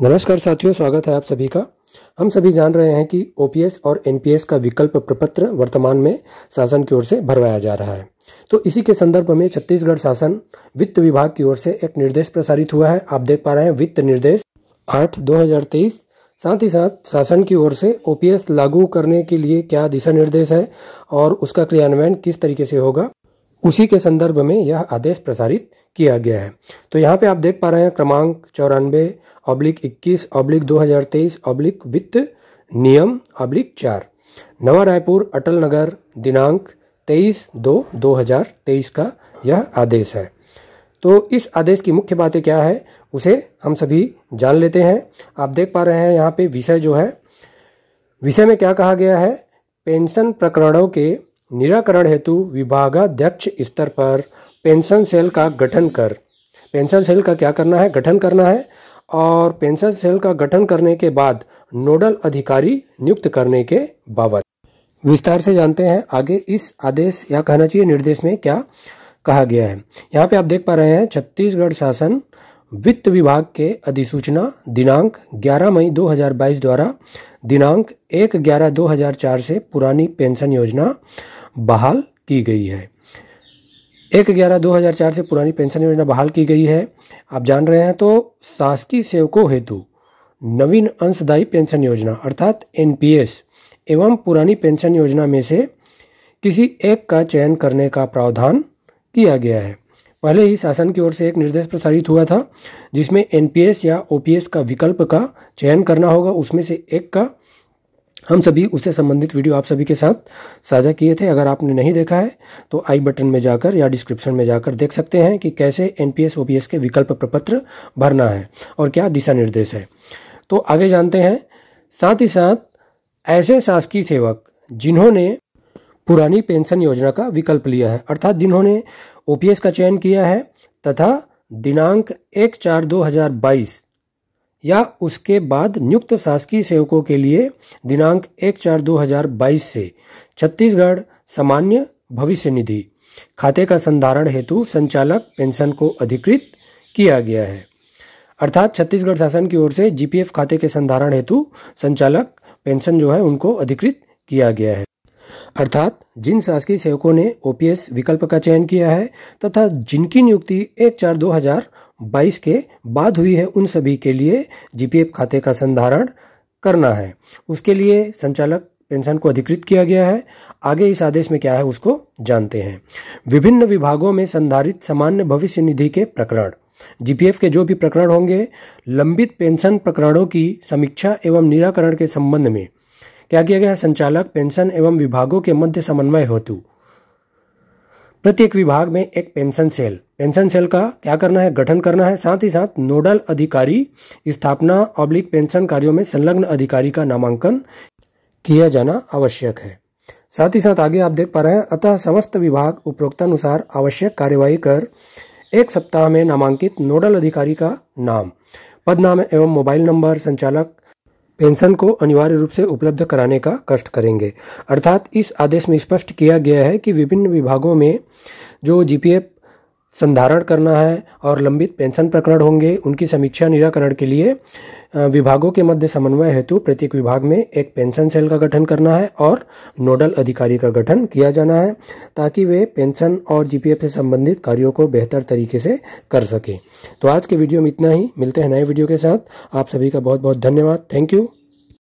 नमस्कार साथियों स्वागत है आप सभी का हम सभी जान रहे हैं कि ओपीएस और एनपीएस का विकल्प प्रपत्र वर्तमान में शासन की ओर से भरवाया जा रहा है तो इसी के संदर्भ में छत्तीसगढ़ शासन वित्त विभाग की ओर से एक निर्देश प्रसारित हुआ है आप देख पा रहे हैं वित्त निर्देश आठ दो साथ ही साथ शासन की ओर से ओपीएस लागू करने के लिए क्या दिशा निर्देश है और उसका क्रियान्वयन किस तरीके से होगा उसी के संदर्भ में यह आदेश प्रसारित किया गया है तो यहाँ पे आप देख पा रहे हैं क्रमांक चौरानबे ऑब्लिक इक्कीस ऑब्लिक दो हजार तेईस ऑब्लिक वित्त नियम ऑब्लिक चार नवा रायपुर अटल नगर दिनांक तेईस दो दो हजार तेईस का यह आदेश है तो इस आदेश की मुख्य बातें क्या है उसे हम सभी जान लेते हैं आप देख पा रहे हैं यहाँ पे विषय जो है विषय में क्या कहा गया है पेंशन प्रकरणों के निराकरण हेतु विभागाध्यक्ष स्तर पर पेंशन सेल का गठन कर पेंशन सेल का क्या करना है गठन करना है और पेंशन सेल का गठन करने के बाद नोडल अधिकारी नियुक्त करने के बाबत विस्तार से जानते हैं आगे इस आदेश या कहना चाहिए निर्देश में क्या कहा गया है यहाँ पे आप देख पा रहे हैं छत्तीसगढ़ शासन वित्त विभाग के अधिसूचना दिनांक 11 मई 2022 द्वारा दिनांक 1 ग्यारह 2004 से पुरानी पेंशन योजना बहाल की गई है एक ग्यारह दो हज़ार चार से पुरानी पेंशन योजना बहाल की गई है आप जान रहे हैं तो शासकीय सेवकों हेतु नवीन अंशदायी पेंशन योजना अर्थात एन एवं पुरानी पेंशन योजना में से किसी एक का चयन करने का प्रावधान किया गया है पहले ही शासन की ओर से एक निर्देश प्रसारित हुआ था जिसमें एनपीएस या ओपीएस का विकल्प का चयन करना होगा उसमें से एक का हम सभी उससे संबंधित वीडियो आप सभी के साथ साझा किए थे अगर आपने नहीं देखा है तो आई बटन में जाकर या डिस्क्रिप्शन में जाकर देख सकते हैं कि कैसे एन पी के विकल्प प्रपत्र भरना है और क्या दिशा निर्देश है तो आगे जानते हैं साथ ही साथ ऐसे शासकीय सेवक जिन्होंने पुरानी पेंशन योजना का विकल्प लिया है अर्थात जिन्होंने ओ का चयन किया है तथा दिनांक एक चार दो हज़ार बाईस या उसके बाद नियुक्त शासकीय सेवकों के लिए दिनांक एक चार दो हजार बाईस से छत्तीसगढ़ सामान्य भविष्य निधि खाते का संधारण हेतु संचालक पेंशन को अधिकृत किया गया है अर्थात छत्तीसगढ़ शासन की ओर से जीपीएफ खाते के संधारण हेतु संचालक पेंशन जो है उनको अधिकृत किया गया है अर्थात जिन शासकीय सेवकों ने ओपीएस विकल्प का चयन किया है तथा जिनकी नियुक्ति एक चार दो हजार 2022 के बाद हुई है उन सभी के लिए जीपीएफ खाते का संधारण करना है उसके लिए संचालक पेंशन को अधिकृत किया गया है आगे इस आदेश में क्या है उसको जानते हैं विभिन्न विभागों में संधारित सामान्य भविष्य निधि के प्रकरण जीपीएफ के जो भी प्रकरण होंगे लंबित पेंशन प्रकरणों की समीक्षा एवं निराकरण के संबंध में क्या किया गया है संचालक पेंशन एवं विभागों के मध्य समन्वय हेतु प्रत्येक विभाग में एक पेंशन सेल पेंशन सेल का क्या करना है गठन करना है साथ ही साथ नोडल अधिकारी स्थापना ऑब्लिक पेंशन कार्यों में संलग्न अधिकारी का नामांकन किया जाना आवश्यक है साथ ही साथ आगे आप देख पा रहे हैं अतः समस्त विभाग उपरोक्तानुसार आवश्यक कार्यवाही कर एक सप्ताह में नामांकित नोडल अधिकारी का नाम पदनाम एवं मोबाइल नंबर संचालक पेंशन को अनिवार्य रूप से उपलब्ध कराने का कष्ट करेंगे अर्थात इस आदेश में स्पष्ट किया गया है कि विभिन्न विभागों में जो जीपीएफ संधारण करना है और लंबित पेंशन प्रकरण होंगे उनकी समीक्षा निराकरण के लिए विभागों के मध्य समन्वय हेतु प्रत्येक विभाग में एक पेंशन सेल का गठन करना है और नोडल अधिकारी का गठन किया जाना है ताकि वे पेंशन और जीपीएफ से संबंधित कार्यों को बेहतर तरीके से कर सकें तो आज के वीडियो में इतना ही मिलते हैं नए वीडियो के साथ आप सभी का बहुत बहुत धन्यवाद थैंक यू